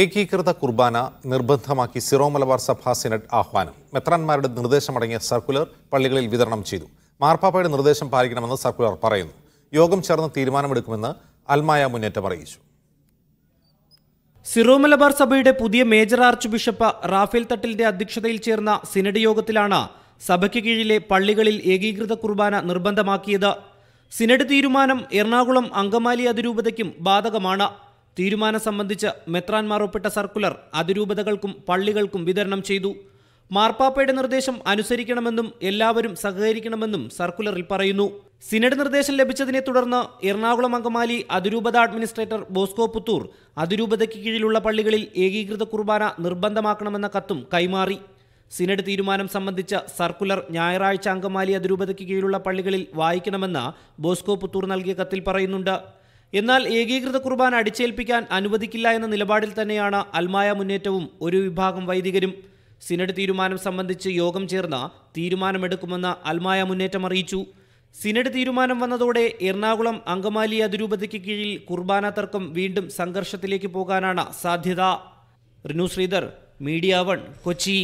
ഏകീകൃത കുർബാന നിർബന്ധമാക്കി സിറോ മലബാർ സഭാ സിനഡ് ആഹ്വാനം മെത്രാൻമാരുടെ നിർദ്ദേശമടങ്ങിയ സർക്കുലർ പള്ളികളിൽ വിതരണം ചെയ്തു മാർപ്പാപ്പയുടെ നിർദ്ദേശം പാലിക്കണമെന്ന് സർക്കുലർ പറയുന്നു യോഗം ചേർന്ന് തീരുമാനമെടുക്കുമെന്ന് അൽമായ മുന്നേറ്റം അറിയിച്ചു സിറോ മലബാർ സഭയുടെ പുതിയ മേജർ ആർച്ച് ബിഷപ്പ് റാഫേൽ തട്ടിലിന്റെ അധ്യക്ഷതയിൽ ചേർന്ന സിനഡ് യോഗത്തിലാണ് സഭയ്ക്ക് കീഴിലെ പള്ളികളിൽ ഏകീകൃത കുർബാന നിർബന്ധമാക്കിയത് സിനഡ് തീരുമാനം എറണാകുളം അങ്കമാലി അതിരൂപതയ്ക്കും ബാധകമാണ് തീരുമാനം സംബന്ധിച്ച് മെത്രാൻമാർ ഒപ്പിട്ട സർക്കുലർ അതിരൂപതകൾക്കും പള്ളികൾക്കും വിതരണം ചെയ്തു മാർപ്പാപ്പയുടെ നിർദ്ദേശം അനുസരിക്കണമെന്നും എല്ലാവരും സഹകരിക്കണമെന്നും സർക്കുലറിൽ പറയുന്നു സിനഡ് നിർദ്ദേശം ലഭിച്ചതിനെ തുടർന്ന് എറണാകുളം അങ്കമാലി അതിരൂപത അഡ്മിനിസ്ട്രേറ്റർ ബോസ്കോ പുത്തൂർ അതിരൂപതയ്ക്ക് കീഴിലുള്ള പള്ളികളിൽ ഏകീകൃത കുർബാന നിർബന്ധമാക്കണമെന്ന കത്തും കൈമാറി സിനഡ് തീരുമാനം സംബന്ധിച്ച സർക്കുലർ ഞായറാഴ്ച അങ്കമാലി അതിരൂപതയ്ക്ക് കീഴിലുള്ള പള്ളികളിൽ വായിക്കണമെന്ന് ബോസ്കോ പുത്തൂർ നൽകിയ കത്തിൽ പറയുന്നുണ്ട് എന്നാൽ ഏകീകൃത കുർബാന അടിച്ചേൽപ്പിക്കാൻ അനുവദിക്കില്ല എന്ന നിലപാടിൽ തന്നെയാണ് അൽമായ മുന്നേറ്റവും ഒരു വിഭാഗം വൈദികരും സിനഡ് തീരുമാനം സംബന്ധിച്ച് യോഗം ചേർന്ന തീരുമാനമെടുക്കുമെന്ന് അൽമായ മുന്നേറ്റം അറിയിച്ചു സിനഡ് തീരുമാനം വന്നതോടെ എറണാകുളം അങ്കമാലി അതിരൂപതയ്ക്ക് കീഴിൽ കുർബാന തർക്കം വീണ്ടും സംഘർഷത്തിലേക്ക് പോകാനാണ് സാധ്യത റിനു ശ്രീധർ മീഡിയ വൺ കൊച്ചി